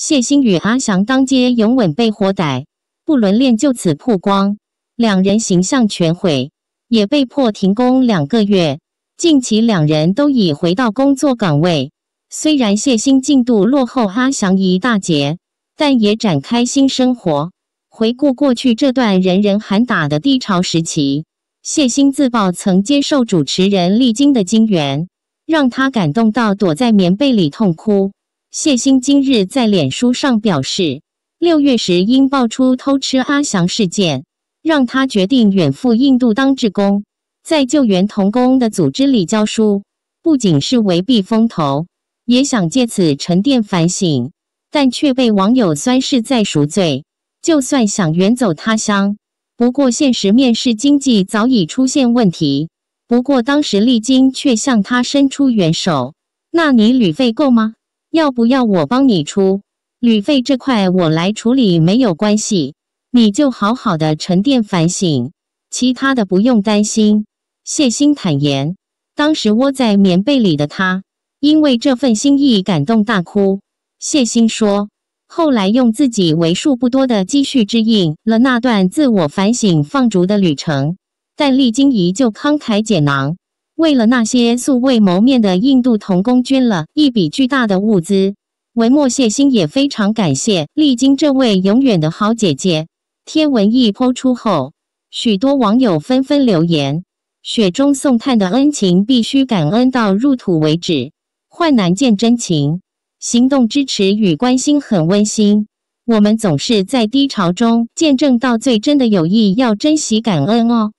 谢欣与阿翔当街拥吻被火逮，不伦恋就此曝光，两人形象全毁，也被迫停工两个月。近期，两人都已回到工作岗位。虽然谢欣进度落后阿翔一大截，但也展开新生活。回顾过去这段人人喊打的低潮时期，谢欣自曝曾接受主持人历晶的金援，让他感动到躲在棉被里痛哭。谢欣今日在脸书上表示，六月时因爆出偷吃阿翔事件，让他决定远赴印度当志工，在救援童工的组织里教书。不仅是为避风头，也想借此沉淀反省，但却被网友酸是在赎罪。就算想远走他乡，不过现实面是经济早已出现问题。不过当时丽晶却向他伸出援手，那你旅费够吗？要不要我帮你出旅费这块我来处理没有关系，你就好好的沉淀反省，其他的不用担心。谢欣坦言，当时窝在棉被里的他，因为这份心意感动大哭。谢欣说，后来用自己为数不多的积蓄支应了那段自我反省放逐的旅程，但历经依就慷慨解囊。为了那些素未谋面的印度童工捐了一笔巨大的物资，文墨谢心也非常感谢历经这位永远的好姐姐。天文一抛出后，许多网友纷纷留言：“雪中送炭的恩情必须感恩到入土为止。”患难见真情，行动支持与关心很温馨。我们总是在低潮中见证到最真的友谊，要珍惜感恩哦。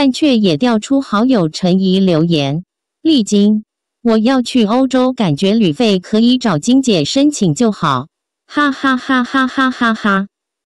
但却也调出好友陈怡留言：丽晶，我要去欧洲，感觉旅费可以找金姐申请就好，哈哈哈哈哈哈哈。